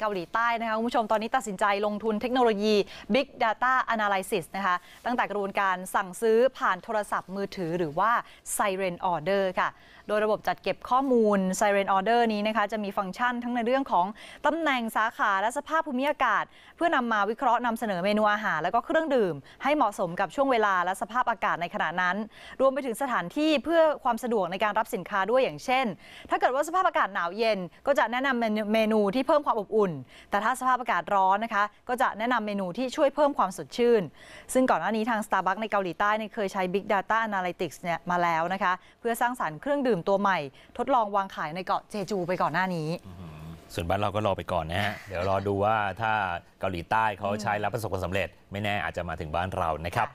เกาหลีใต้นะคะคุณผู้ชมตอนนี้ตัดสินใจลงทุนเทคโนโลยี Big Data Analysis นะคะตั้งแต่กระบวนการสั่งซื้อผ่านโทรศัพท์มือถือ หรือว่า Siren Order ค่ะ โดยระบบจัดเก็บข้อมูล Siren Order นี้นะคะจะมีฟังก์ชันทั้งในเรื่องของ ตำแหน่งสาขาและสภาพภูมิอากาศ เพื่อนำมาวิเคราะห์นำเสนอเมนูอาหาร และก็เครื่องดื่มให้เหมาะสมกับช่วงเวลาและสภาพอากาศในขณะนั้น รวมไปถึงสถานที่เพื่อความสะดวกในการรับสินค้าด้วยอย่างเช่น ถ้าเกิดว่าสภาพอากาศหนาวเย็น ก็จะแนะนำเมนูที่เพิ่มความอบอุ่น่นแต่ถ้าสภาพอากาศร้อนนะคะก็จะแนะนำเมนูที่ช่วยเพิ่มความสดชื่น ซึ่งก่อนหน้านี้ทาง Starbucks ในเกาหลีใต้เคยใช้ Big Data Analytics เนี่ยมาแล้วนะคะเพื่อสร้างสารรค์เครื่องดื่มตัวใหม่ ทดลองวางขายในเกาะเจจูไปก่อนหน้านี้ ส่วนบ้านเราก็รอไปก่อนนะฮะเดี๋ยวรอดูว่าถ้าเกาหลีใต้เขาใช้แล้วประสบความสำเร็จ ไม่แน่อาจจะมาถึงบ้านเรานะครับ